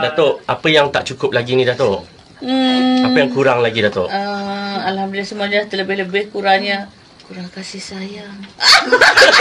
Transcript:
Ah. Datuk, apa yang tak cukup lagi ni Datuk? Hmm. Apa yang kurang lagi Datuk? Uh, Alhamdulillah semuanya terlebih-lebih kurangnya kurang kasih sayang.